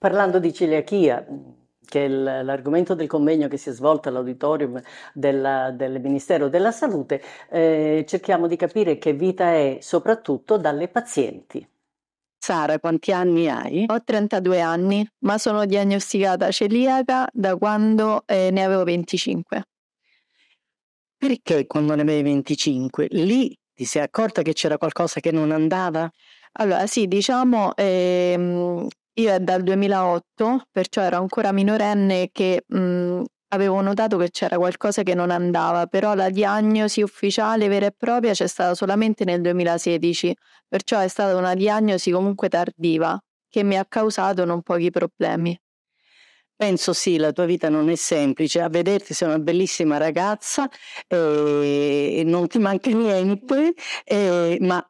Parlando di celiachia, che è l'argomento del convegno che si è svolto all'auditorium della, del Ministero della Salute, eh, cerchiamo di capire che vita è soprattutto dalle pazienti. Sara, quanti anni hai? Ho 32 anni, ma sono diagnosticata celiaca da quando eh, ne avevo 25. Perché quando ne avevi 25? Lì ti sei accorta che c'era qualcosa che non andava? Allora, sì, diciamo ehm, io è dal 2008, perciò ero ancora minorenne che mh, mhmm, avevo notato che c'era qualcosa che non andava, però la diagnosi ufficiale vera e propria c'è stata solamente nel 2016, perciò è stata una diagnosi comunque tardiva che mi ha causato non pochi problemi. Penso sì, la tua vita non è semplice, a vederti sei una bellissima ragazza, eh, non ti manca niente, eh, ma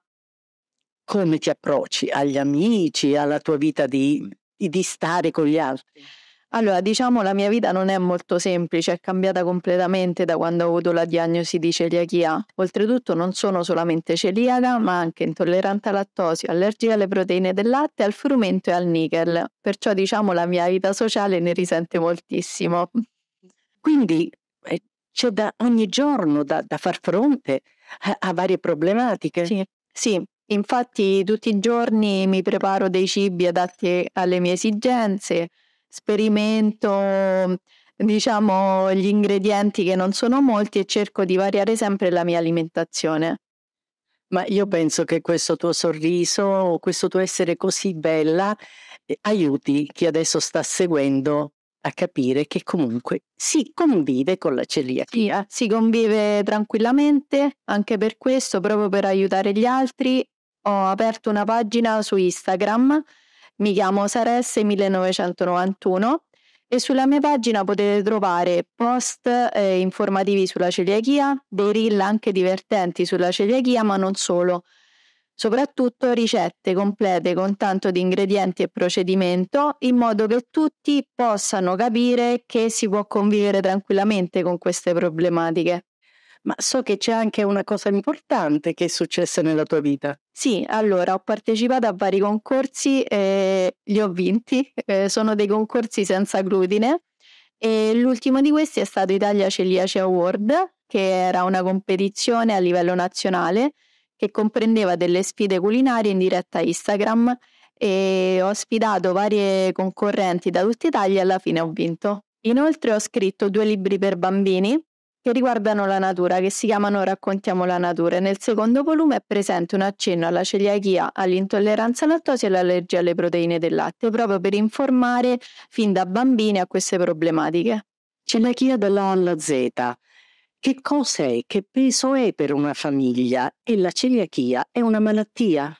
come ti approcci agli amici, alla tua vita di, di stare con gli altri? Allora, diciamo la mia vita non è molto semplice, è cambiata completamente da quando ho avuto la diagnosi di celiachia. Oltretutto non sono solamente celiaca, ma anche intollerante al lattosio, allergia alle proteine del latte, al frumento e al nickel. Perciò diciamo la mia vita sociale ne risente moltissimo. Quindi eh, c'è da ogni giorno da, da far fronte a, a varie problematiche. Sì. Sì, Infatti tutti i giorni mi preparo dei cibi adatti alle mie esigenze, sperimento diciamo gli ingredienti che non sono molti e cerco di variare sempre la mia alimentazione. Ma io penso che questo tuo sorriso, questo tuo essere così bella, eh, aiuti chi adesso sta seguendo a capire che comunque si convive con la celiachia. si convive tranquillamente anche per questo, proprio per aiutare gli altri ho aperto una pagina su Instagram, mi chiamo Saresse1991 e sulla mia pagina potete trovare post eh, informativi sulla celiachia, dei reel anche divertenti sulla celiachia, ma non solo. Soprattutto ricette complete con tanto di ingredienti e procedimento, in modo che tutti possano capire che si può convivere tranquillamente con queste problematiche ma so che c'è anche una cosa importante che è successa nella tua vita. Sì, allora ho partecipato a vari concorsi, e li ho vinti, eh, sono dei concorsi senza glutine e l'ultimo di questi è stato Italia Celiace Award, che era una competizione a livello nazionale che comprendeva delle sfide culinarie in diretta Instagram e ho sfidato varie concorrenti da tutta Italia e alla fine ho vinto. Inoltre ho scritto due libri per bambini che riguardano la natura, che si chiamano Raccontiamo la natura. Nel secondo volume è presente un accenno alla celiachia, all'intolleranza al e all'allergia alle proteine del latte, proprio per informare fin da bambini a queste problematiche. Celiachia dalla A alla Z. Che cos'è? Che peso è per una famiglia? E la celiachia è una malattia?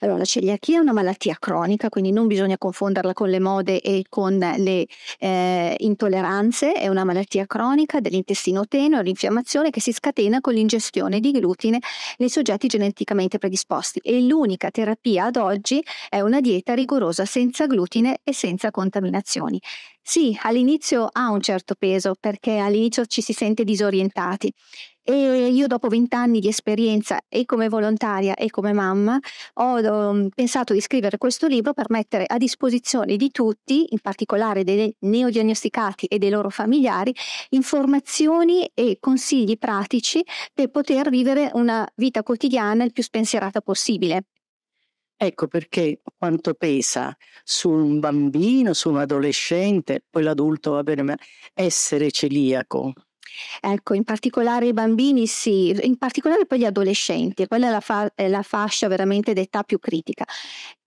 Allora, la celiachia è una malattia cronica, quindi non bisogna confonderla con le mode e con le eh, intolleranze, è una malattia cronica dell'intestino tenue, l'infiammazione che si scatena con l'ingestione di glutine nei soggetti geneticamente predisposti e l'unica terapia ad oggi è una dieta rigorosa senza glutine e senza contaminazioni. Sì, all'inizio ha un certo peso perché all'inizio ci si sente disorientati e io dopo vent'anni di esperienza e come volontaria e come mamma ho ehm, pensato di scrivere questo libro per mettere a disposizione di tutti, in particolare dei neodiagnosticati e dei loro familiari, informazioni e consigli pratici per poter vivere una vita quotidiana il più spensierata possibile. Ecco perché quanto pesa su un bambino, su un adolescente, poi l'adulto va bene, ma essere celiaco. Ecco, in particolare i bambini sì, in particolare poi gli adolescenti, quella è la, fa- è la fascia veramente d'età più critica.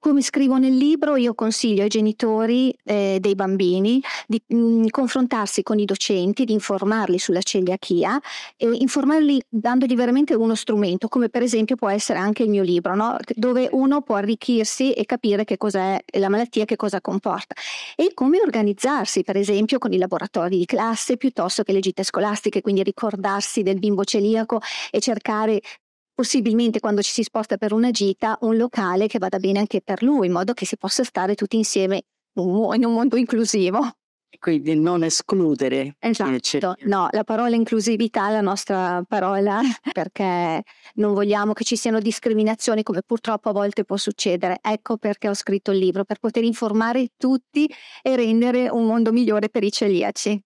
Come ecco, scrivo nel libro, io consiglio ai genitori eh, dei bambini di mh, mm, confrontarsi con i docenti, di informarli sulla celiachia e informarli dandogli veramente uno strumento, come per esempio può essere anche il mio libro, no? dove uno può arricchirsi e capire che cos'è la malattia, che cosa comporta e come organizzarsi, per esempio, con i laboratori di classe piuttosto che le gite scolastiche, quindi ricordarsi del bimbo celiaco e cercare possibilmente quando ci si sposta per una gita, un locale che vada bene anche per lui, in modo che si possa stare tutti insieme in un mondo inclusivo. Quindi non escludere. Esatto, no, la parola inclusività è la nostra parola perché non vogliamo che ci siano discriminazioni come purtroppo a volte può succedere. Ecco perché ho scritto il libro, per poter informare tutti e rendere un mondo migliore per i celiaci.